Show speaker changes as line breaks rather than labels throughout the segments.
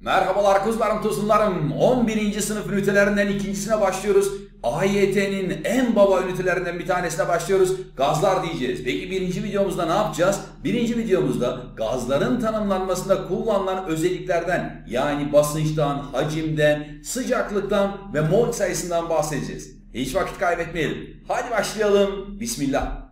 Merhabalar kuzlarım tosunlarım. 11. sınıf ünitelerinden ikincisine başlıyoruz. AYT'nin en baba ünitelerinden bir tanesine başlıyoruz. Gazlar diyeceğiz. Peki birinci videomuzda ne yapacağız? Birinci videomuzda gazların tanımlanmasında kullanılan özelliklerden yani basınçtan, hacimden, sıcaklıktan ve mol sayısından bahsedeceğiz. Hiç vakit kaybetmeyelim. Hadi başlayalım. Bismillah.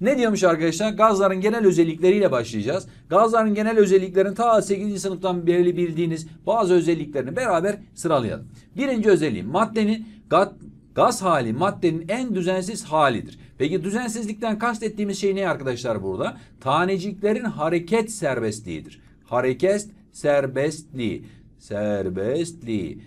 Ne diyormuş arkadaşlar? Gazların genel özellikleriyle başlayacağız. Gazların genel özelliklerini ta 8. sınıftan beri bildiğiniz bazı özelliklerini beraber sıralayalım. Birinci özelliği maddenin gaz, hali maddenin en düzensiz halidir. Peki düzensizlikten kastettiğimiz şey ne arkadaşlar burada? Taneciklerin hareket serbestliğidir. Hareket serbestliği. Serbestliği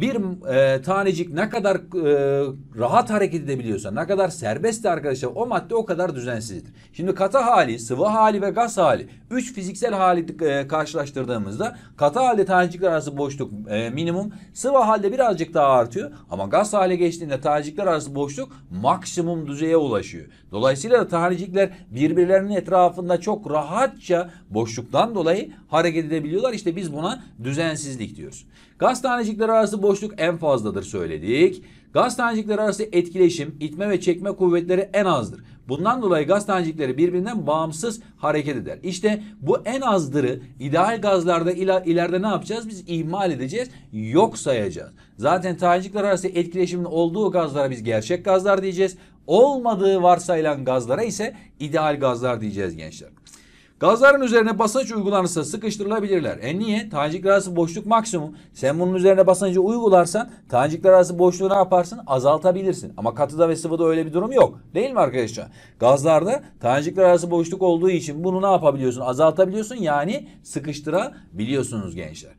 bir e, tanecik ne kadar e, rahat hareket edebiliyorsa, ne kadar serbest arkadaşlar o madde o kadar düzensizdir. Şimdi katı hali, sıvı hali ve gaz hali üç fiziksel hali e, karşılaştırdığımızda katı halde tanecikler arası boşluk e, minimum, sıvı halde birazcık daha artıyor ama gaz hale geçtiğinde tanecikler arası boşluk maksimum düzeye ulaşıyor. Dolayısıyla da tanecikler birbirlerinin etrafında çok rahatça boşluktan dolayı hareket edebiliyorlar. İşte biz buna düzensizlik diyoruz. Gaz tanecikleri arası boşluk en fazladır söyledik. Gaz tanecikleri arası etkileşim, itme ve çekme kuvvetleri en azdır. Bundan dolayı gaz tanecikleri birbirinden bağımsız hareket eder. İşte bu en azdırı ideal gazlarda ileride ne yapacağız? Biz ihmal edeceğiz, yok sayacağız. Zaten tanecikler arası etkileşimin olduğu gazlara biz gerçek gazlar diyeceğiz. Olmadığı varsayılan gazlara ise ideal gazlar diyeceğiz gençler. Gazların üzerine basınç uygulanırsa sıkıştırılabilirler. E niye? Tanecikler arası boşluk maksimum. Sen bunun üzerine basıncı uygularsan tanecikler arası boşluğu ne yaparsın? Azaltabilirsin. Ama katıda ve sıvıda öyle bir durum yok. Değil mi arkadaşlar? Gazlarda tanecikler arası boşluk olduğu için bunu ne yapabiliyorsun? Azaltabiliyorsun yani sıkıştırabiliyorsunuz gençler.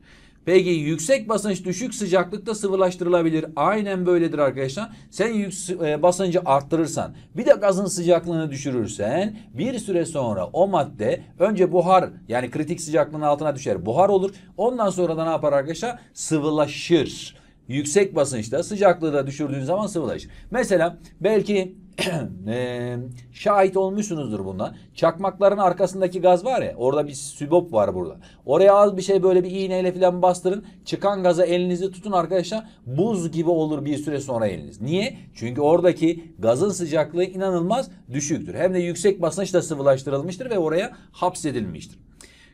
Peki yüksek basınç düşük sıcaklıkta sıvılaştırılabilir. Aynen böyledir arkadaşlar. Sen e, basıncı arttırırsan bir de gazın sıcaklığını düşürürsen bir süre sonra o madde önce buhar yani kritik sıcaklığın altına düşer buhar olur. Ondan sonra da ne yapar arkadaşlar? Sıvılaşır. Yüksek basınçta sıcaklığı da düşürdüğün zaman sıvılaşır. Mesela belki şahit olmuşsunuzdur buna. Çakmakların arkasındaki gaz var ya orada bir sübop var burada. Oraya az bir şey böyle bir iğneyle falan bastırın. Çıkan gaza elinizi tutun arkadaşlar. Buz gibi olur bir süre sonra eliniz. Niye? Çünkü oradaki gazın sıcaklığı inanılmaz düşüktür. Hem de yüksek basınçla sıvılaştırılmıştır ve oraya hapsedilmiştir.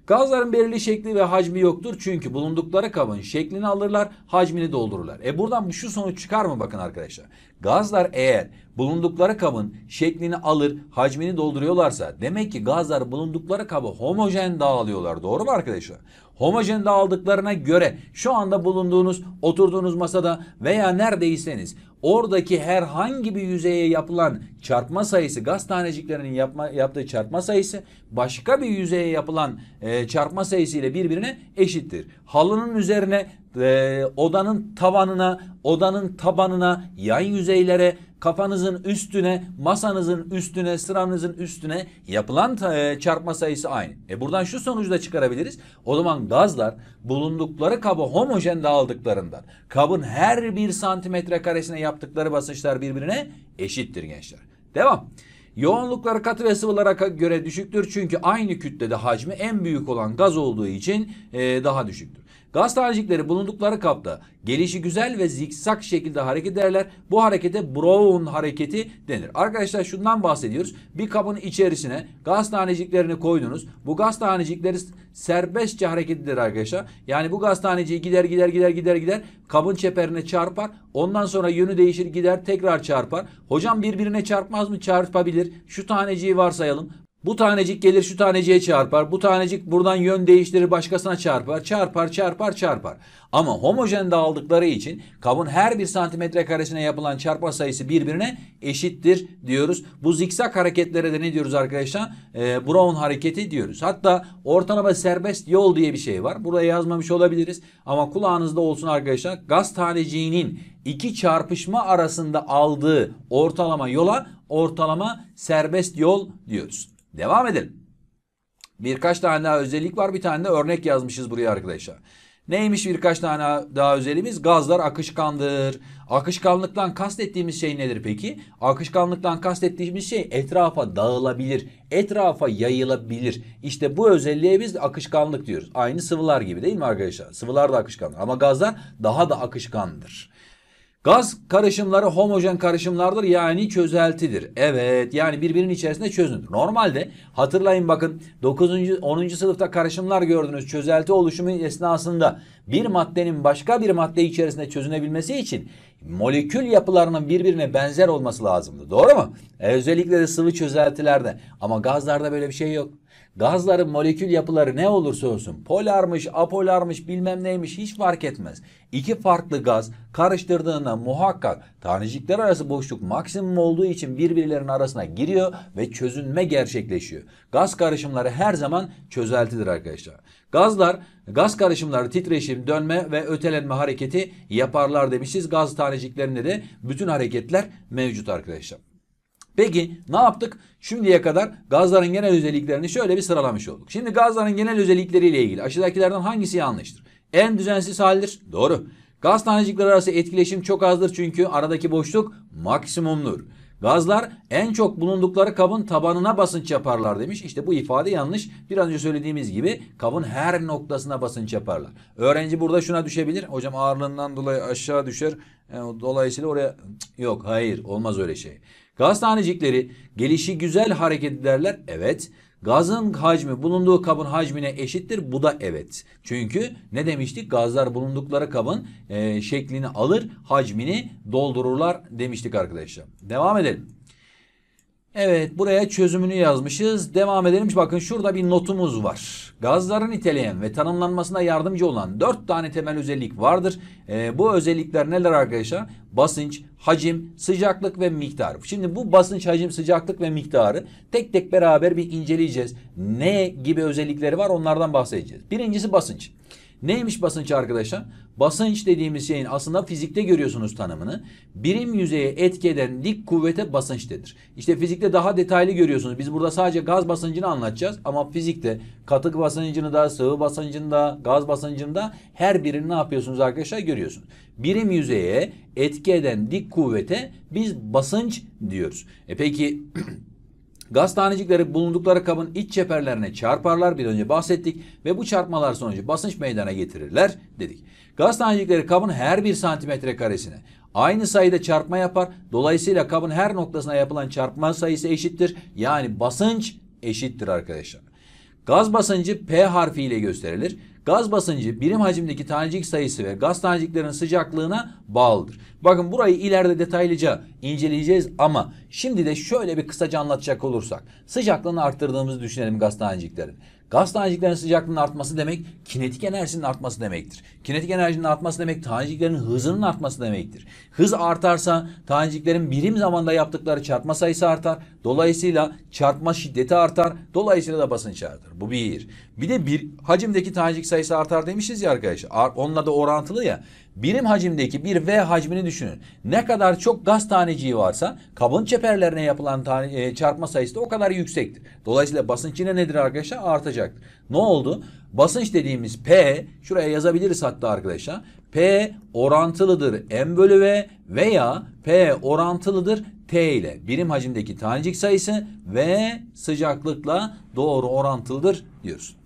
Gazların belirli şekli ve hacmi yoktur çünkü bulundukları kabın şeklini alırlar, hacmini doldururlar. E buradan şu sonuç çıkar mı bakın arkadaşlar. Gazlar eğer bulundukları kabın şeklini alır, hacmini dolduruyorlarsa demek ki gazlar bulundukları kabı homojen dağılıyorlar. Doğru mu arkadaşlar? Homojen dağıldıklarına göre şu anda bulunduğunuz, oturduğunuz masada veya neredeyseniz oradaki herhangi bir yüzeye yapılan çarpma sayısı gaz taneciklerinin yapma, yaptığı çarpma sayısı başka bir yüzeye yapılan e, çarpma sayısı ile birbirine eşittir. Halının üzerine e, odanın tavanına, odanın tabanına, yan yüzeylere kafanızın üstüne, masanızın üstüne, sıranızın üstüne yapılan e, çarpma sayısı aynı. E buradan şu sonucu da çıkarabiliriz. O zaman gazlar bulundukları kabı homojen dağıldıklarından kabın her bir santimetre karesine yaptıkları basınçlar birbirine eşittir gençler. Devam. Yoğunlukları katı ve sıvılara göre düşüktür çünkü aynı kütlede hacmi en büyük olan gaz olduğu için e, daha düşüktür. Gaz tanecikleri bulundukları kapta gelişi güzel ve zikzak şekilde hareket ederler. Bu harekete Brown hareketi denir. Arkadaşlar şundan bahsediyoruz. Bir kabın içerisine gaz taneciklerini koydunuz. Bu gaz tanecikleri serbestçe hareket eder arkadaşlar. Yani bu gaz taneciği gider gider gider gider gider kabın çeperine çarpar. Ondan sonra yönü değişir gider tekrar çarpar. Hocam birbirine çarpmaz mı? Çarpabilir. Şu taneciği varsayalım. Bu tanecik gelir şu taneciye çarpar. Bu tanecik buradan yön değiştirir başkasına çarpar. Çarpar çarpar çarpar. Ama homojen dağıldıkları için kabın her bir santimetre karesine yapılan çarpma sayısı birbirine eşittir diyoruz. Bu zikzak hareketlere de ne diyoruz arkadaşlar? E, Brown hareketi diyoruz. Hatta ortalama serbest yol diye bir şey var. Buraya yazmamış olabiliriz. Ama kulağınızda olsun arkadaşlar. Gaz taneciğinin iki çarpışma arasında aldığı ortalama yola ortalama serbest yol diyoruz. Devam edelim. Birkaç tane daha özellik var. Bir tane de örnek yazmışız buraya arkadaşlar. Neymiş birkaç tane daha özelimiz? Gazlar akışkandır. Akışkanlıktan kastettiğimiz şey nedir peki? Akışkanlıktan kastettiğimiz şey etrafa dağılabilir, etrafa yayılabilir. İşte bu özelliğe biz akışkanlık diyoruz. Aynı sıvılar gibi değil mi arkadaşlar? Sıvılar da akışkandır ama gazlar daha da akışkandır. Gaz karışımları homojen karışımlardır yani çözeltidir. Evet yani birbirinin içerisinde çözünür. Normalde hatırlayın bakın 9. 10. sınıfta karışımlar gördünüz. Çözelti oluşumu esnasında bir maddenin başka bir madde içerisinde çözünebilmesi için molekül yapılarının birbirine benzer olması lazımdı. Doğru mu? E, özellikle de sıvı çözeltilerde. Ama gazlarda böyle bir şey yok. Gazların molekül yapıları ne olursa olsun polarmış, apolarmış bilmem neymiş hiç fark etmez. İki farklı gaz karıştırdığında muhakkak tanecikler arası boşluk maksimum olduğu için birbirlerinin arasına giriyor ve çözünme gerçekleşiyor. Gaz karışımları her zaman çözeltidir arkadaşlar. Gazlar gaz karışımları titreşim, dönme ve ötelenme hareketi yaparlar demişiz. Gaz taneciklerinde de bütün hareketler mevcut arkadaşlar. Peki ne yaptık? Şimdiye kadar gazların genel özelliklerini şöyle bir sıralamış olduk. Şimdi gazların genel özellikleriyle ilgili aşağıdakilerden hangisi yanlıştır? En düzensiz haldir. Doğru. Gaz tanecikleri arası etkileşim çok azdır çünkü aradaki boşluk maksimumdur. Gazlar en çok bulundukları kabın tabanına basınç yaparlar demiş. İşte bu ifade yanlış. Biraz önce söylediğimiz gibi kabın her noktasına basınç yaparlar. Öğrenci burada şuna düşebilir. Hocam ağırlığından dolayı aşağı düşer. Yani e, dolayısıyla oraya yok hayır olmaz öyle şey. Gaz tanecikleri gelişi güzel hareket ederler. Evet. Gazın hacmi bulunduğu kabın hacmine eşittir. Bu da evet. Çünkü ne demiştik? Gazlar bulundukları kabın e, şeklini alır, hacmini doldururlar demiştik arkadaşlar. Devam edelim. Evet buraya çözümünü yazmışız. Devam edelim. Bakın şurada bir notumuz var. Gazları niteleyen ve tanımlanmasına yardımcı olan 4 tane temel özellik vardır. Ee, bu özellikler neler arkadaşlar? Basınç, hacim, sıcaklık ve miktar. Şimdi bu basınç, hacim, sıcaklık ve miktarı tek tek beraber bir inceleyeceğiz. Ne gibi özellikleri var onlardan bahsedeceğiz. Birincisi basınç. Neymiş basınç arkadaşlar? Basınç dediğimiz şeyin aslında fizikte görüyorsunuz tanımını. Birim yüzeye etkeden dik kuvvete basınçtedir. İşte fizikte daha detaylı görüyorsunuz. Biz burada sadece gaz basıncını anlatacağız ama fizikte katık basıncını da, sıvı basıncını da, gaz basıncını da her birini ne yapıyorsunuz arkadaşlar görüyorsunuz. Birim yüzeye etkeden dik kuvvete biz basınç diyoruz. E peki Gaz tanecikleri bulundukları kabın iç çeperlerine çarparlar bir önce bahsettik ve bu çarpmalar sonucu basınç meydana getirirler dedik. Gaz tanecikleri kabın her bir santimetre karesine aynı sayıda çarpma yapar. Dolayısıyla kabın her noktasına yapılan çarpma sayısı eşittir. Yani basınç eşittir arkadaşlar. Gaz basıncı P harfi ile gösterilir. Gaz basıncı birim hacimdeki tanecik sayısı ve gaz taneciklerin sıcaklığına bağlıdır. Bakın burayı ileride detaylıca inceleyeceğiz ama şimdi de şöyle bir kısaca anlatacak olursak. Sıcaklığını arttırdığımızı düşünelim gaz taneciklerin. Gaz taneciklerinin sıcaklığının artması demek kinetik enerjinin artması demektir. Kinetik enerjinin artması demek taneciklerin hızının artması demektir. Hız artarsa taneciklerin birim zamanda yaptıkları çarpma sayısı artar. Dolayısıyla çarpma şiddeti artar. Dolayısıyla da basınç artar. Bu bir. Bir de bir hacimdeki tanecik sayısı artar demişiz ya arkadaşlar. Onunla da orantılı ya. Birim hacimdeki bir V hacmini düşünün. Ne kadar çok gaz taneciği varsa kabın çeperlerine yapılan tane, e, çarpma sayısı da o kadar yüksektir. Dolayısıyla basınç yine nedir arkadaşlar? Artacaktır. Ne oldu? Basınç dediğimiz P, şuraya yazabiliriz hatta arkadaşlar. P orantılıdır M bölü V veya P orantılıdır T ile birim hacimdeki tanecik sayısı ve sıcaklıkla doğru orantılıdır diyoruz.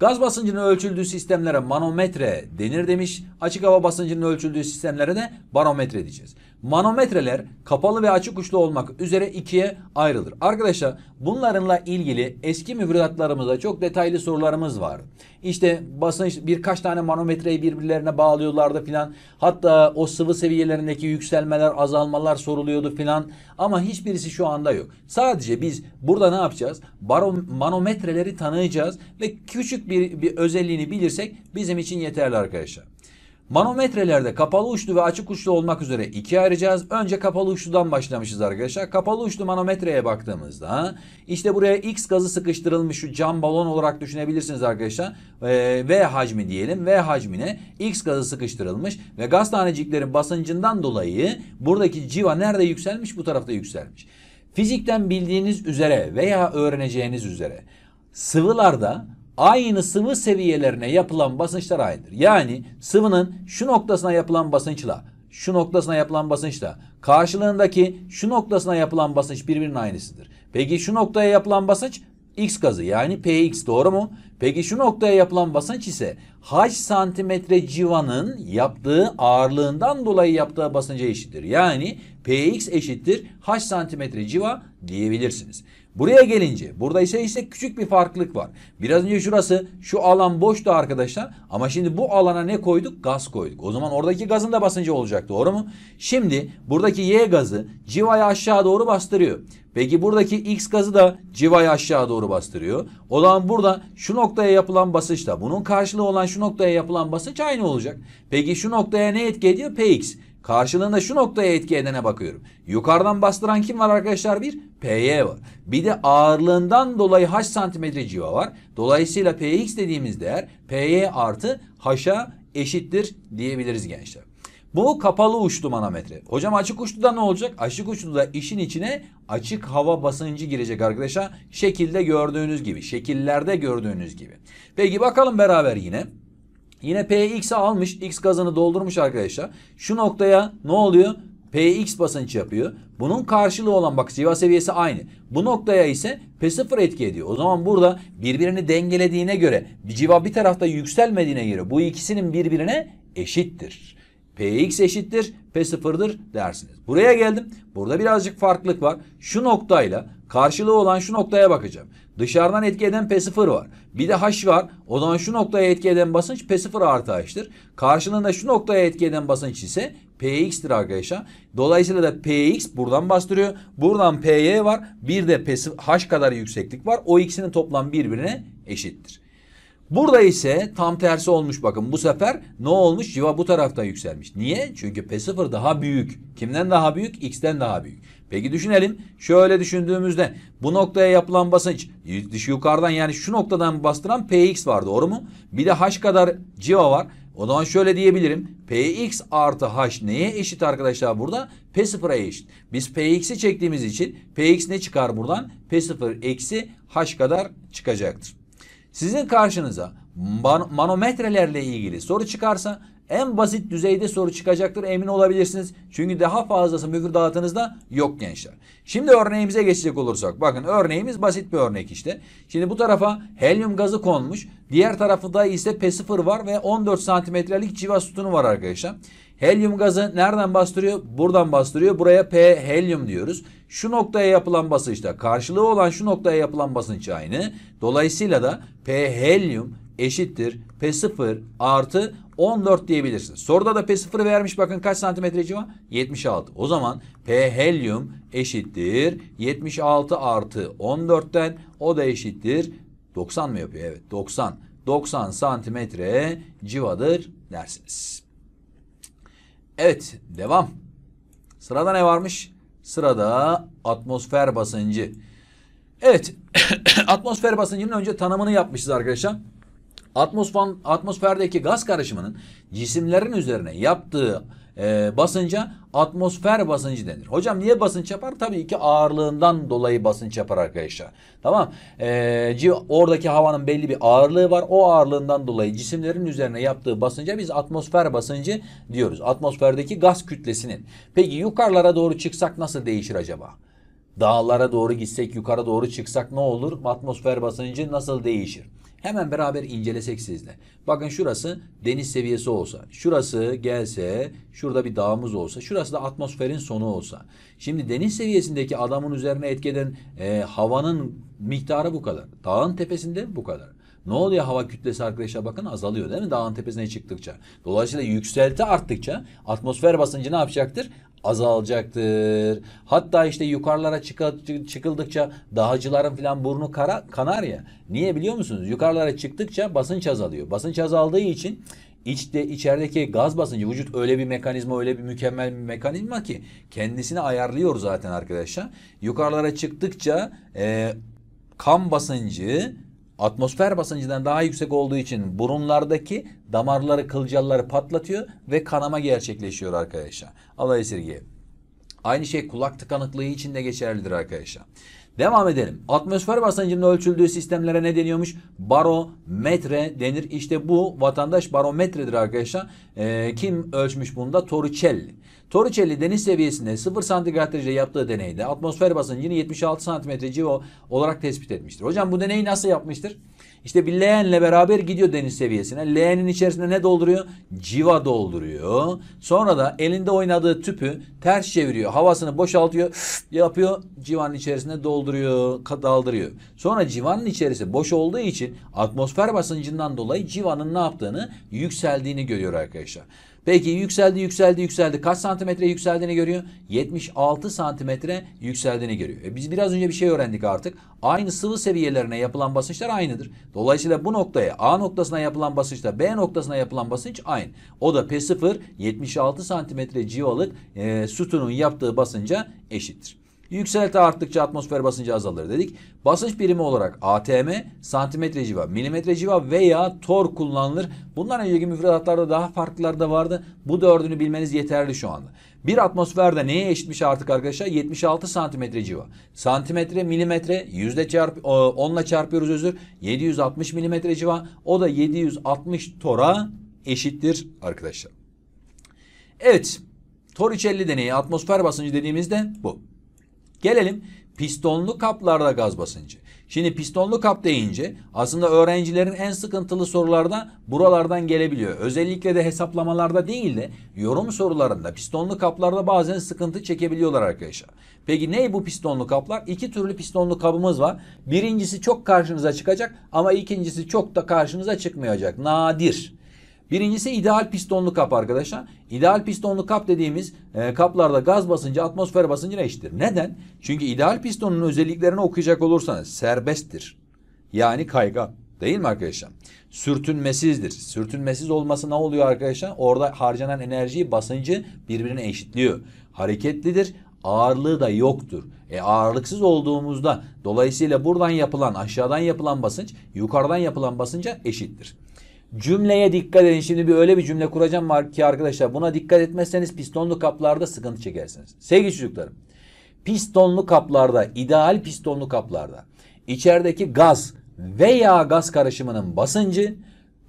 Gaz basıncının ölçüldüğü sistemlere manometre denir demiş. Açık hava basıncının ölçüldüğü sistemlere de barometre diyeceğiz. Manometreler kapalı ve açık uçlu olmak üzere ikiye ayrılır. Arkadaşlar bunlarınla ilgili eski müfredatlarımızda çok detaylı sorularımız var. İşte basınç birkaç tane manometreyi birbirlerine bağlıyorlardı filan. Hatta o sıvı seviyelerindeki yükselmeler azalmalar soruluyordu filan. Ama hiçbirisi şu anda yok. Sadece biz burada ne yapacağız? Barom manometreleri tanıyacağız ve küçük bir, bir özelliğini bilirsek bizim için yeterli arkadaşlar. Manometrelerde kapalı uçlu ve açık uçlu olmak üzere iki ayıracağız. Önce kapalı uçludan başlamışız arkadaşlar. Kapalı uçlu manometreye baktığımızda işte buraya X gazı sıkıştırılmış şu cam balon olarak düşünebilirsiniz arkadaşlar. Ee, v hacmi diyelim. V hacmine X gazı sıkıştırılmış ve gaz taneciklerin basıncından dolayı buradaki civa nerede yükselmiş? Bu tarafta yükselmiş. Fizikten bildiğiniz üzere veya öğreneceğiniz üzere sıvılarda aynı sıvı seviyelerine yapılan basınçlar aynıdır. Yani sıvının şu noktasına yapılan basınçla şu noktasına yapılan basınçla karşılığındaki şu noktasına yapılan basınç birbirinin aynısıdır. Peki şu noktaya yapılan basınç X gazı yani Px doğru mu? Peki şu noktaya yapılan basınç ise h santimetre civanın yaptığı ağırlığından dolayı yaptığı basınca eşittir. Yani Px eşittir h santimetre civa diyebilirsiniz. Buraya gelince burada ise işte küçük bir farklılık var. Biraz önce şurası şu alan boştu arkadaşlar ama şimdi bu alana ne koyduk? Gaz koyduk. O zaman oradaki gazın da basıncı olacak doğru mu? Şimdi buradaki Y gazı civayı aşağı doğru bastırıyor. Peki buradaki X gazı da civayı aşağı doğru bastırıyor. O zaman burada şu noktaya yapılan basınçla bunun karşılığı olan şu noktaya yapılan basınç aynı olacak. Peki şu noktaya ne etki ediyor? Px. Karşılığında şu noktaya etki edene bakıyorum. Yukarıdan bastıran kim var arkadaşlar? Bir PY var. Bir de ağırlığından dolayı h santimetre civa var. Dolayısıyla PX dediğimiz değer PY artı H'a eşittir diyebiliriz gençler. Bu kapalı uçlu manometre. Hocam açık uçluda ne olacak? Açık uçluda işin içine açık hava basıncı girecek arkadaşlar. Şekilde gördüğünüz gibi. Şekillerde gördüğünüz gibi. Peki bakalım beraber yine. Yine Px almış. X gazını doldurmuş arkadaşlar. Şu noktaya ne oluyor? Px basınç yapıyor. Bunun karşılığı olan bak civa seviyesi aynı. Bu noktaya ise P0 etki ediyor. O zaman burada birbirini dengelediğine göre civa bir tarafta yükselmediğine göre bu ikisinin birbirine eşittir. Px eşittir P0'dır dersiniz. Buraya geldim. Burada birazcık farklılık var. Şu noktayla Karşılığı olan şu noktaya bakacağım. Dışarıdan etki eden P0 var. Bir de H var. O zaman şu noktaya etki eden basınç P0 artı H'tir. Karşılığında şu noktaya etki eden basınç ise Px'tir arkadaşlar. Dolayısıyla da Px buradan bastırıyor. Buradan Py var. Bir de H kadar yükseklik var. O ikisinin toplam birbirine eşittir. Burada ise tam tersi olmuş bakın. Bu sefer ne olmuş? Civa bu tarafta yükselmiş. Niye? Çünkü P0 daha büyük. Kimden daha büyük? X'ten daha büyük. Peki düşünelim. Şöyle düşündüğümüzde bu noktaya yapılan basınç yukarıdan yani şu noktadan bastıran Px var doğru mu? Bir de H kadar civa var. O zaman şöyle diyebilirim. Px artı H neye eşit arkadaşlar burada? P0'a eşit. Biz Px'i çektiğimiz için Px ne çıkar buradan? p sıfır eksi H kadar çıkacaktır. Sizin karşınıza man manometrelerle ilgili soru çıkarsa en basit düzeyde soru çıkacaktır emin olabilirsiniz. Çünkü daha fazlası müfredatınızda yok gençler. Şimdi örneğimize geçecek olursak bakın örneğimiz basit bir örnek işte. Şimdi bu tarafa helyum gazı konmuş. Diğer tarafında ise P0 var ve 14 santimetrelik civa sütunu var arkadaşlar. Helyum gazı nereden bastırıyor? Buradan bastırıyor. Buraya P helyum diyoruz. Şu noktaya yapılan basınçta karşılığı olan şu noktaya yapılan basınç aynı. Dolayısıyla da P helyum eşittir P0 artı 14 diyebilirsiniz. Soruda da P0 vermiş bakın kaç santimetre civa? 76. O zaman P helyum eşittir 76 artı 14'ten o da eşittir 90 mı yapıyor? Evet 90. 90 santimetre civadır dersiniz. Evet devam. Sırada ne varmış? Sırada atmosfer basıncı. Evet atmosfer basıncının önce tanımını yapmışız arkadaşlar atmosferdeki gaz karışımının cisimlerin üzerine yaptığı e, basınca atmosfer basıncı denir. Hocam niye basınç yapar? Tabii ki ağırlığından dolayı basınç yapar arkadaşlar. Tamam. E, oradaki havanın belli bir ağırlığı var. O ağırlığından dolayı cisimlerin üzerine yaptığı basınca biz atmosfer basıncı diyoruz. Atmosferdeki gaz kütlesinin. Peki yukarılara doğru çıksak nasıl değişir acaba? Dağlara doğru gitsek, yukarı doğru çıksak ne olur? Atmosfer basıncı nasıl değişir? Hemen beraber incelesek sizle. Bakın şurası deniz seviyesi olsa, şurası gelse, şurada bir dağımız olsa, şurası da atmosferin sonu olsa. Şimdi deniz seviyesindeki adamın üzerine etkeden e, havanın miktarı bu kadar. Dağın tepesinde bu kadar. Ne oluyor hava kütlesi arkadaşlar bakın azalıyor değil mi dağın tepesine çıktıkça. Dolayısıyla yükselti arttıkça atmosfer basıncı ne yapacaktır? azalacaktır. Hatta işte yukarılara çıkıldıkça dağcıların filan burnu kara, kanar ya. Niye biliyor musunuz? Yukarılara çıktıkça basınç azalıyor. Basınç azaldığı için içte içerideki gaz basıncı vücut öyle bir mekanizma öyle bir mükemmel bir mekanizma ki kendisini ayarlıyor zaten arkadaşlar. Yukarılara çıktıkça e, kan basıncı atmosfer basıncından daha yüksek olduğu için burunlardaki damarları, kılcalları patlatıyor ve kanama gerçekleşiyor arkadaşlar. Allah esirgeyelim. Aynı şey kulak tıkanıklığı için de geçerlidir arkadaşlar. Devam edelim. Atmosfer basıncının ölçüldüğü sistemlere ne deniyormuş? Barometre denir. İşte bu vatandaş barometredir arkadaşlar. Ee, kim ölçmüş bunu da Torricelli. Torricelli deniz seviyesinde 0 santigrat derecede yaptığı deneyde atmosfer basıncını 76 santimetre civa olarak tespit etmiştir. Hocam bu deneyi nasıl yapmıştır? İşte bir leğenle beraber gidiyor deniz seviyesine. Leğenin içerisinde ne dolduruyor? Civa dolduruyor. Sonra da elinde oynadığı tüpü ters çeviriyor. Havasını boşaltıyor. Yapıyor. Civanın içerisine dolduruyor. Daldırıyor. Sonra civanın içerisi boş olduğu için atmosfer basıncından dolayı civanın ne yaptığını yükseldiğini görüyor arkadaşlar. Peki yükseldi yükseldi yükseldi. Kaç santimetre yükseldiğini görüyor? 76 santimetre yükseldiğini görüyor. E biz biraz önce bir şey öğrendik artık. Aynı sıvı seviyelerine yapılan basınçlar aynıdır. Dolayısıyla bu noktaya A noktasına yapılan basınçla B noktasına yapılan basınç aynı. O da P0 76 santimetre civalık e, sütunun yaptığı basınca eşittir. Yükselti arttıkça atmosfer basıncı azalır dedik. Basınç birimi olarak ATM, santimetre civa, milimetre civa veya tor kullanılır. Bunlar önceki müfredatlarda daha farklılar da vardı. Bu dördünü bilmeniz yeterli şu anda. Bir atmosferde neye eşitmiş artık arkadaşlar? 76 santimetre civa. Santimetre, milimetre, yüzde çarp, e, onla çarpıyoruz özür. 760 milimetre civa. O da 760 tora eşittir arkadaşlar. Evet. Torricelli deneyi atmosfer basıncı dediğimizde bu. Gelelim pistonlu kaplarda gaz basıncı. Şimdi pistonlu kap deyince aslında öğrencilerin en sıkıntılı sorulardan buralardan gelebiliyor. Özellikle de hesaplamalarda değil de yorum sorularında pistonlu kaplarda bazen sıkıntı çekebiliyorlar arkadaşlar. Peki ne bu pistonlu kaplar? İki türlü pistonlu kabımız var. Birincisi çok karşınıza çıkacak ama ikincisi çok da karşınıza çıkmayacak. Nadir. Birincisi ideal pistonlu kap arkadaşlar. İdeal pistonlu kap dediğimiz e, kaplarda gaz basıncı atmosfer basıncına eşittir. Neden? Çünkü ideal pistonun özelliklerini okuyacak olursanız serbesttir. Yani kaygan. Değil mi arkadaşlar? Sürtünmesizdir. Sürtünmesiz olması ne oluyor arkadaşlar? Orada harcanan enerjiyi basıncı birbirine eşitliyor. Hareketlidir. Ağırlığı da yoktur. E ağırlıksız olduğumuzda dolayısıyla buradan yapılan aşağıdan yapılan basınç yukarıdan yapılan basınca eşittir. Cümleye dikkat edin. Şimdi bir öyle bir cümle kuracağım ki arkadaşlar buna dikkat etmezseniz pistonlu kaplarda sıkıntı çekersiniz. Sevgili çocuklarım, pistonlu kaplarda, ideal pistonlu kaplarda içerideki gaz veya gaz karışımının basıncı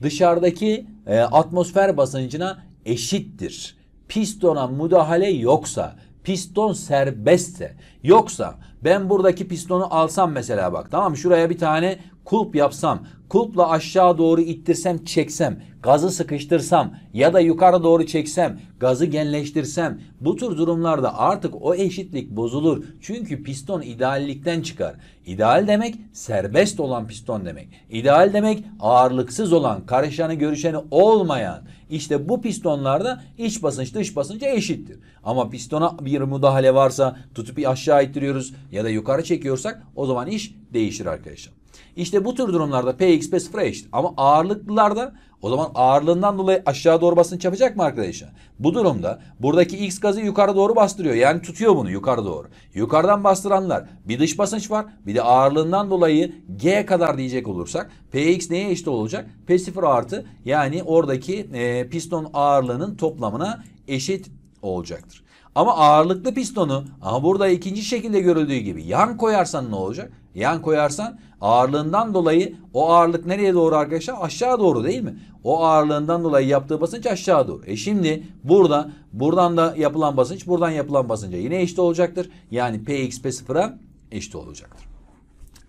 dışarıdaki e, atmosfer basıncına eşittir. Pistona müdahale yoksa, piston serbestse Yoksa ben buradaki pistonu alsam mesela bak tamam mı? Şuraya bir tane kulp yapsam, kulpla aşağı doğru ittirsem, çeksem, gazı sıkıştırsam ya da yukarı doğru çeksem, gazı genleştirsem bu tür durumlarda artık o eşitlik bozulur. Çünkü piston ideallikten çıkar. İdeal demek serbest olan piston demek. İdeal demek ağırlıksız olan, karışanı görüşeni olmayan. İşte bu pistonlarda iç basınç dış basınç eşittir. Ama pistona bir müdahale varsa tutup aşağı aşağı ittiriyoruz ya da yukarı çekiyorsak o zaman iş değişir arkadaşlar. İşte bu tür durumlarda Px P sıfıra eşit. Ama ağırlıklılarda o zaman ağırlığından dolayı aşağı doğru basınç yapacak mı arkadaşlar? Bu durumda buradaki X gazı yukarı doğru bastırıyor. Yani tutuyor bunu yukarı doğru. Yukarıdan bastıranlar bir dış basınç var bir de ağırlığından dolayı G kadar diyecek olursak Px neye eşit olacak? P0 artı yani oradaki e, piston ağırlığının toplamına eşit olacaktır. Ama ağırlıklı pistonu ama burada ikinci şekilde görüldüğü gibi yan koyarsan ne olacak? Yan koyarsan ağırlığından dolayı o ağırlık nereye doğru arkadaşlar? Aşağı doğru değil mi? O ağırlığından dolayı yaptığı basınç aşağı doğru. E şimdi burada buradan da yapılan basınç buradan yapılan basınca yine eşit olacaktır. Yani Px P0'a eşit olacaktır.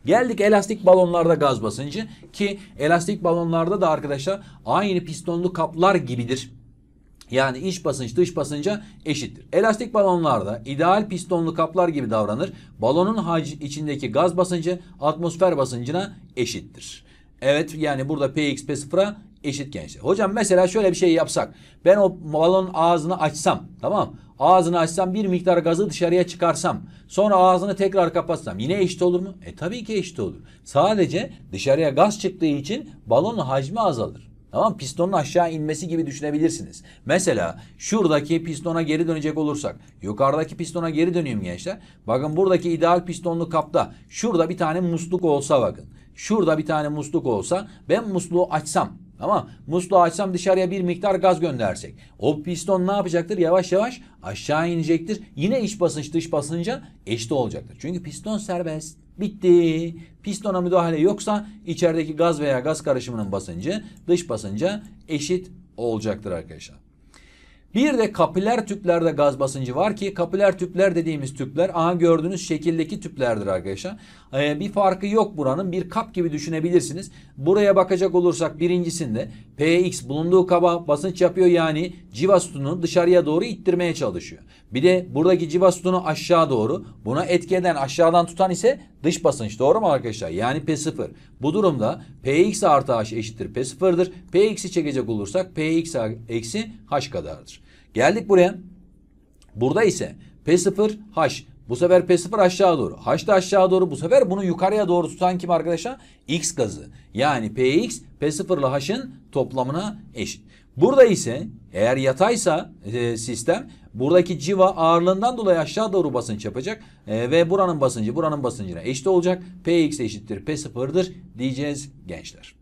Geldik elastik balonlarda gaz basıncı ki elastik balonlarda da arkadaşlar aynı pistonlu kaplar gibidir. Yani iç basınç dış basınca eşittir. Elastik balonlarda ideal pistonlu kaplar gibi davranır. Balonun hac içindeki gaz basıncı atmosfer basıncına eşittir. Evet yani burada Px P0'a eşit gençler. Hocam mesela şöyle bir şey yapsak. Ben o balonun ağzını açsam tamam Ağzını açsam bir miktar gazı dışarıya çıkarsam sonra ağzını tekrar kapatsam yine eşit olur mu? E tabii ki eşit olur. Sadece dışarıya gaz çıktığı için balonun hacmi azalır. Tamam pistonun aşağı inmesi gibi düşünebilirsiniz. Mesela şuradaki pistona geri dönecek olursak yukarıdaki pistona geri döneyim gençler. Bakın buradaki ideal pistonlu kapta şurada bir tane musluk olsa bakın. Şurada bir tane musluk olsa ben musluğu açsam ama musluğu açsam dışarıya bir miktar gaz göndersek. O piston ne yapacaktır? Yavaş yavaş aşağı inecektir. Yine iç basınç dış basınca eşit olacaktır. Çünkü piston serbest. Bitti. Pistona müdahale yoksa içerideki gaz veya gaz karışımının basıncı dış basınca eşit olacaktır arkadaşlar. Bir de kapiler tüplerde gaz basıncı var ki kapiler tüpler dediğimiz tüpler aha gördüğünüz şekildeki tüplerdir arkadaşlar. Ee, bir farkı yok buranın bir kap gibi düşünebilirsiniz. Buraya bakacak olursak birincisinde PX bulunduğu kaba basınç yapıyor yani civa sütununu dışarıya doğru ittirmeye çalışıyor. Bir de buradaki civa sütunu aşağı doğru. Buna etki eden aşağıdan tutan ise dış basınç. Doğru mu arkadaşlar? Yani P0. Bu durumda Px artı H eşittir P0'dır. Px'i çekecek olursak Px eksi H kadardır. Geldik buraya. Burada ise P0 H. Bu sefer P0 aşağı doğru. H da aşağı doğru. Bu sefer bunu yukarıya doğru tutan kim arkadaşlar? X gazı. Yani Px P0 ile H'ın toplamına eşit. Burada ise eğer yataysa e, sistem buradaki civa ağırlığından dolayı aşağı doğru basınç yapacak e, ve buranın basıncı buranın basıncına eşit olacak. Px eşittir P0'dır diyeceğiz gençler.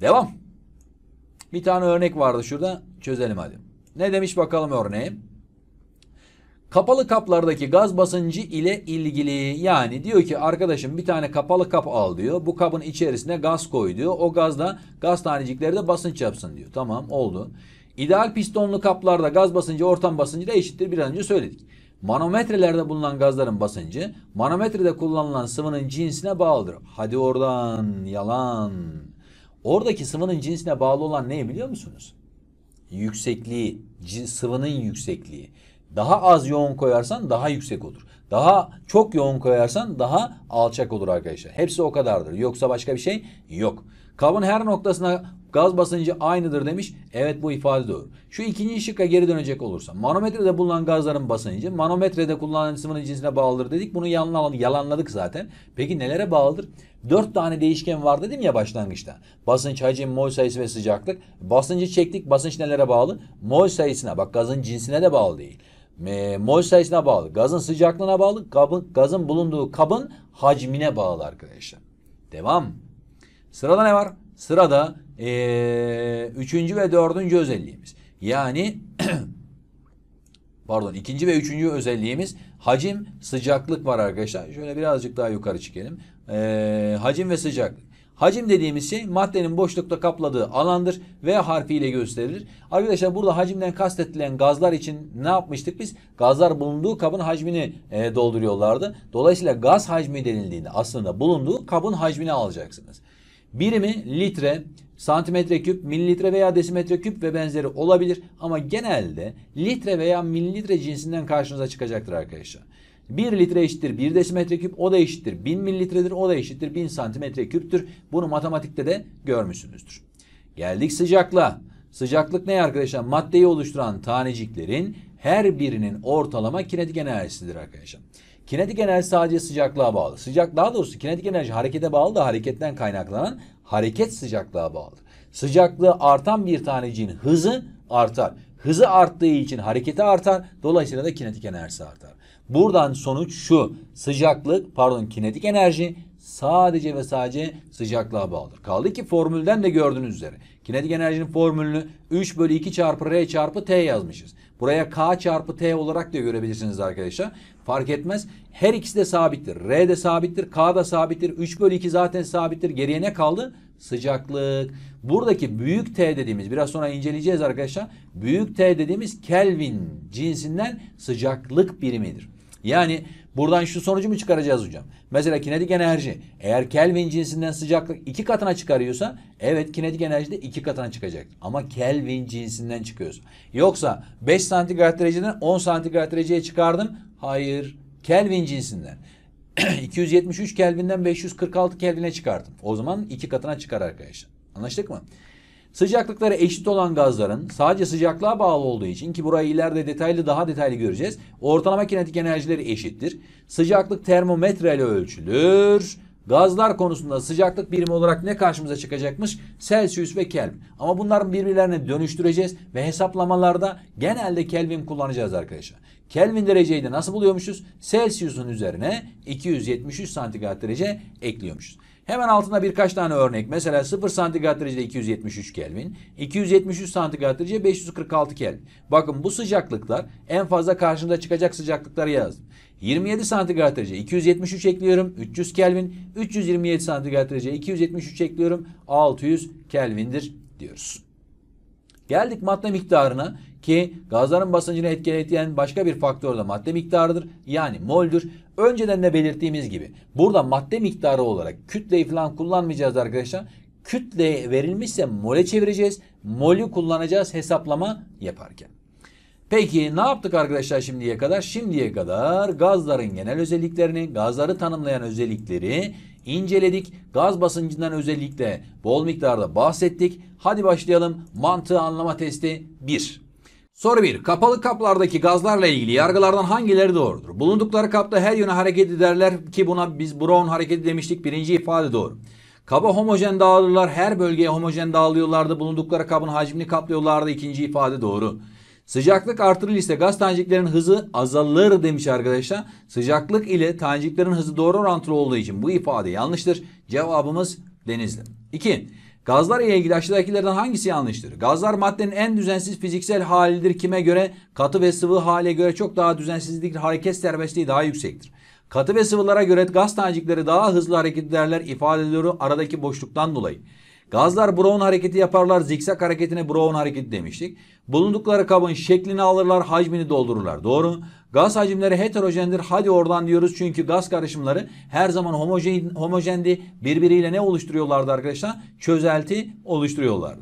Devam. Bir tane örnek vardı şurada çözelim hadi. Ne demiş bakalım örneği? Kapalı kaplardaki gaz basıncı ile ilgili yani diyor ki arkadaşım bir tane kapalı kap al diyor. Bu kabın içerisine gaz koy diyor. O gazda gaz tanecikleri de basınç yapsın diyor. Tamam oldu. İdeal pistonlu kaplarda gaz basıncı ortam basıncı da eşittir biraz önce söyledik. Manometrelerde bulunan gazların basıncı manometrede kullanılan sıvının cinsine bağlıdır. Hadi oradan yalan. Oradaki sıvının cinsine bağlı olan ne biliyor musunuz? Yüksekliği, sıvının yüksekliği. Daha az yoğun koyarsan daha yüksek olur. Daha çok yoğun koyarsan daha alçak olur arkadaşlar. Hepsi o kadardır. Yoksa başka bir şey yok. Kabın her noktasına gaz basıncı aynıdır demiş. Evet bu ifade doğru. Şu ikinci şıkka geri dönecek olursa. Manometrede bulunan gazların basıncı manometrede kullanılan sıvının cinsine bağlıdır dedik. Bunu yalanladık zaten. Peki nelere bağlıdır? Dört tane değişken var dedim ya başlangıçta. Basınç, hacim, mol sayısı ve sıcaklık. Basıncı çektik. Basınç nelere bağlı? Mol sayısına. Bak gazın cinsine de bağlı değil e, mol sayısına bağlı, gazın sıcaklığına bağlı, kabın, gazın bulunduğu kabın hacmine bağlı arkadaşlar. Devam. Sırada ne var? Sırada e, üçüncü ve dördüncü özelliğimiz. Yani pardon ikinci ve üçüncü özelliğimiz hacim sıcaklık var arkadaşlar. Şöyle birazcık daha yukarı çekelim. E, hacim ve sıcaklık. Hacim dediğimiz şey maddenin boşlukta kapladığı alandır ve harfiyle gösterilir. Arkadaşlar burada hacimden kastedilen gazlar için ne yapmıştık biz? Gazlar bulunduğu kabın hacmini e, dolduruyorlardı. Dolayısıyla gaz hacmi denildiğinde aslında bulunduğu kabın hacmini alacaksınız. Birimi litre, santimetre küp, mililitre veya desimetre küp ve benzeri olabilir ama genelde litre veya mililitre cinsinden karşınıza çıkacaktır arkadaşlar. 1 litre eşittir 1 desimetre küp o da eşittir 1000 mililitredir o da eşittir 1000 santimetre küptür. Bunu matematikte de görmüşsünüzdür. Geldik sıcakla. Sıcaklık ne arkadaşlar? Maddeyi oluşturan taneciklerin her birinin ortalama kinetik enerjisidir arkadaşlar. Kinetik enerji sadece sıcaklığa bağlı. Sıcak daha doğrusu kinetik enerji harekete bağlı da hareketten kaynaklanan hareket sıcaklığa bağlı. Sıcaklığı artan bir taneciğin hızı artar. Hızı arttığı için hareketi artar. Dolayısıyla da kinetik enerjisi artar. Buradan sonuç şu. Sıcaklık pardon kinetik enerji sadece ve sadece sıcaklığa bağlıdır. Kaldı ki formülden de gördüğünüz üzere. Kinetik enerjinin formülünü 3 bölü 2 çarpı R çarpı T yazmışız. Buraya K çarpı T olarak da görebilirsiniz arkadaşlar. Fark etmez. Her ikisi de sabittir. R de sabittir. K da sabittir. 3 bölü 2 zaten sabittir. Geriye ne kaldı? Sıcaklık. Buradaki büyük T dediğimiz biraz sonra inceleyeceğiz arkadaşlar. Büyük T dediğimiz Kelvin cinsinden sıcaklık birimidir. Yani buradan şu sonucu mu çıkaracağız hocam? Mesela kinetik enerji eğer Kelvin cinsinden sıcaklık iki katına çıkarıyorsa evet kinetik enerji de iki katına çıkacak. Ama Kelvin cinsinden çıkıyorsun. Yoksa 5 santigrat dereceden 10 santigrat dereceye çıkardım, Hayır Kelvin cinsinden. 273 Kelvin'den 546 Kelvin'e çıkardım. O zaman iki katına çıkar arkadaşlar. Anlaştık mı? Sıcaklıkları eşit olan gazların sadece sıcaklığa bağlı olduğu için ki burayı ileride detaylı daha detaylı göreceğiz. Ortalama kinetik enerjileri eşittir. Sıcaklık termometre ile ölçülür. Gazlar konusunda sıcaklık birimi olarak ne karşımıza çıkacakmış? Celsius ve Kelvin. Ama bunların birbirlerine dönüştüreceğiz ve hesaplamalarda genelde Kelvin kullanacağız arkadaşlar. Kelvin dereceyi de nasıl buluyormuşuz? Celsius'un üzerine 273 santigrat derece ekliyormuşuz. Hemen altında birkaç tane örnek. Mesela 0 santigrat derecede 273 Kelvin, 273 santigrat derece 546 Kelvin. Bakın bu sıcaklıklar en fazla karşında çıkacak sıcaklıkları yazdım. 27 santigrat derece 273 ekliyorum 300 Kelvin, 327 santigrat derece 273 ekliyorum 600 Kelvin'dir diyoruz. Geldik madde miktarına ki gazların basıncını etkileyen başka bir faktör de madde miktarıdır. Yani moldür. Önceden de belirttiğimiz gibi burada madde miktarı olarak kütleyi falan kullanmayacağız arkadaşlar. Kütle verilmişse mole çevireceğiz. Molü kullanacağız hesaplama yaparken. Peki ne yaptık arkadaşlar şimdiye kadar? Şimdiye kadar gazların genel özelliklerini, gazları tanımlayan özellikleri inceledik. Gaz basıncından özellikle bol miktarda bahsettik. Hadi başlayalım. Mantığı anlama testi 1. Soru 1. Kapalı kaplardaki gazlarla ilgili yargılardan hangileri doğrudur? Bulundukları kapta her yöne hareket ederler ki buna biz Brown hareketi demiştik. Birinci ifade doğru. Kaba homojen dağılırlar. Her bölgeye homojen dağılıyorlardı. Bulundukları kabın hacmini kaplıyorlardı. İkinci ifade doğru. Sıcaklık artırılırsa gaz taneciklerin hızı azalır demiş arkadaşlar. Sıcaklık ile taneciklerin hızı doğru orantılı olduğu için bu ifade yanlıştır. Cevabımız denizli. 2. Gazlar ile ilgili aşağıdakilerden hangisi yanlıştır? Gazlar maddenin en düzensiz fiziksel halidir kime göre? Katı ve sıvı hale göre çok daha düzensizlik, hareket serbestliği daha yüksektir. Katı ve sıvılara göre gaz tanecikleri daha hızlı hareket ederler ifade ediyor aradaki boşluktan dolayı. Gazlar Brown hareketi yaparlar. Zikzak hareketine Brown hareketi demiştik. Bulundukları kabın şeklini alırlar, hacmini doldururlar. Doğru. Gaz hacimleri heterojendir. Hadi oradan diyoruz çünkü gaz karışımları her zaman homojen, homojendi. Birbiriyle ne oluşturuyorlardı arkadaşlar? Çözelti oluşturuyorlardı.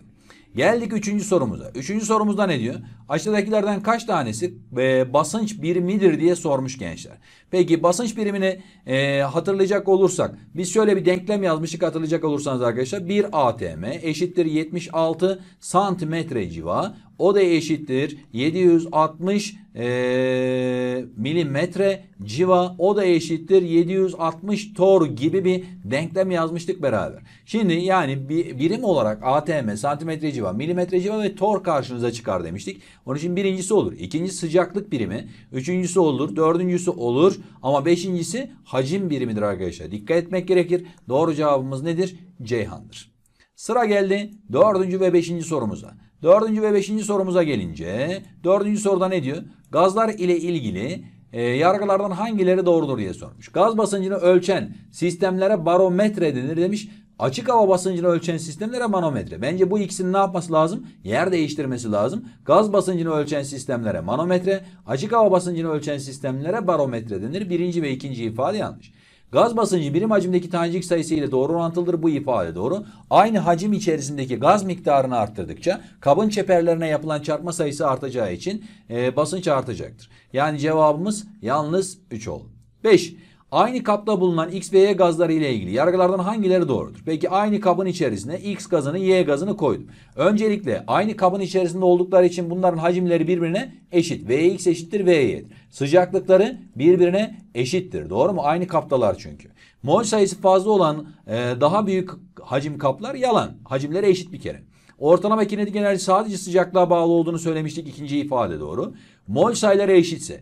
Geldik üçüncü sorumuza. Üçüncü sorumuzda ne diyor? Aşağıdakilerden kaç tanesi e, basınç birimidir diye sormuş gençler. Peki basınç birimini e, hatırlayacak olursak biz şöyle bir denklem yazmıştık hatırlayacak olursanız arkadaşlar 1 atm eşittir 76 santimetre civa o da eşittir 760 e, milimetre civa o da eşittir 760 tor gibi bir denklem yazmıştık beraber. Şimdi yani bir, birim olarak atm santimetre civa milimetre civa ve tor karşınıza çıkar demiştik. Onun için birincisi olur. İkincisi sıcaklık birimi. Üçüncüsü olur. Dördüncüsü olur. Ama beşincisi hacim birimidir arkadaşlar. Dikkat etmek gerekir. Doğru cevabımız nedir? Ceyhan'dır. Sıra geldi dördüncü ve beşinci sorumuza. Dördüncü ve beşinci sorumuza gelince dördüncü soruda ne diyor? Gazlar ile ilgili e, yargılardan hangileri doğrudur diye sormuş. Gaz basıncını ölçen sistemlere barometre denir demiş. Açık hava basıncını ölçen sistemlere manometre. Bence bu ikisinin ne yapması lazım? Yer değiştirmesi lazım. Gaz basıncını ölçen sistemlere manometre, açık hava basıncını ölçen sistemlere barometre denir. Birinci ve ikinci ifade yanlış. Gaz basıncı birim hacimdeki tanecik sayısı ile doğru orantılıdır. Bu ifade doğru. Aynı hacim içerisindeki gaz miktarını arttırdıkça kabın çeperlerine yapılan çarpma sayısı artacağı için e, basınç artacaktır. Yani cevabımız yalnız 3 oldu. 5. Aynı kapta bulunan X ve Y gazları ile ilgili yargılardan hangileri doğrudur? Peki aynı kabın içerisine X gazını Y gazını koydum. Öncelikle aynı kabın içerisinde oldukları için bunların hacimleri birbirine eşit. Vx eşittir Vy'dir. Sıcaklıkları birbirine eşittir. Doğru mu? Aynı kaptalar çünkü. Mol sayısı fazla olan e, daha büyük hacim kaplar yalan. Hacimleri eşit bir kere. Ortalama kinetik enerji sadece sıcaklığa bağlı olduğunu söylemiştik ikinci ifade doğru. Mol sayıları eşitse,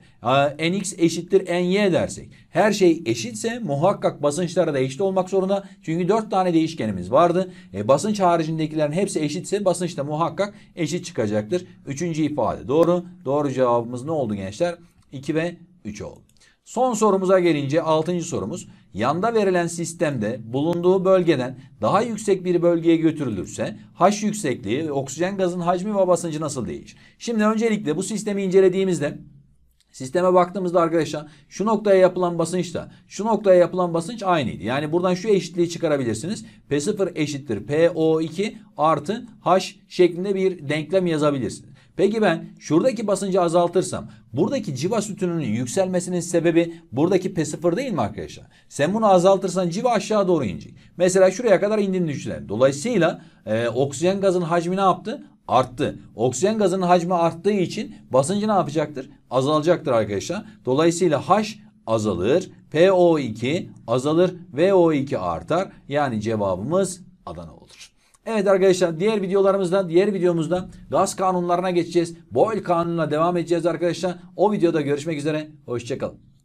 nx eşittir ny dersek, her şey eşitse muhakkak basınçları da eşit olmak zorunda. Çünkü 4 tane değişkenimiz vardı. E, basınç haricindekilerin hepsi eşitse basınç da muhakkak eşit çıkacaktır. Üçüncü ifade doğru. Doğru cevabımız ne oldu gençler? 2 ve 3 oldu. Son sorumuza gelince 6. sorumuz. Yanda verilen sistemde bulunduğu bölgeden daha yüksek bir bölgeye götürülürse H yüksekliği ve oksijen gazın hacmi ve basıncı nasıl değişir? Şimdi öncelikle bu sistemi incelediğimizde Sisteme baktığımızda arkadaşlar şu noktaya yapılan basınç da şu noktaya yapılan basınç aynıydı. Yani buradan şu eşitliği çıkarabilirsiniz. P0 eşittir PO2 artı H şeklinde bir denklem yazabilirsiniz. Peki ben şuradaki basıncı azaltırsam buradaki civa sütununun yükselmesinin sebebi buradaki P0 değil mi arkadaşlar? Sen bunu azaltırsan civa aşağı doğru inecek. Mesela şuraya kadar indiğini düşünelim. Dolayısıyla e, oksijen gazının hacmi ne yaptı? arttı. Oksijen gazının hacmi arttığı için basıncı ne yapacaktır? Azalacaktır arkadaşlar. Dolayısıyla H azalır, PO2 azalır, VO2 artar. Yani cevabımız Adana olur. Evet arkadaşlar diğer videolarımızda diğer videomuzda gaz kanunlarına geçeceğiz. Boyle kanununa devam edeceğiz arkadaşlar. O videoda görüşmek üzere. Hoşçakalın.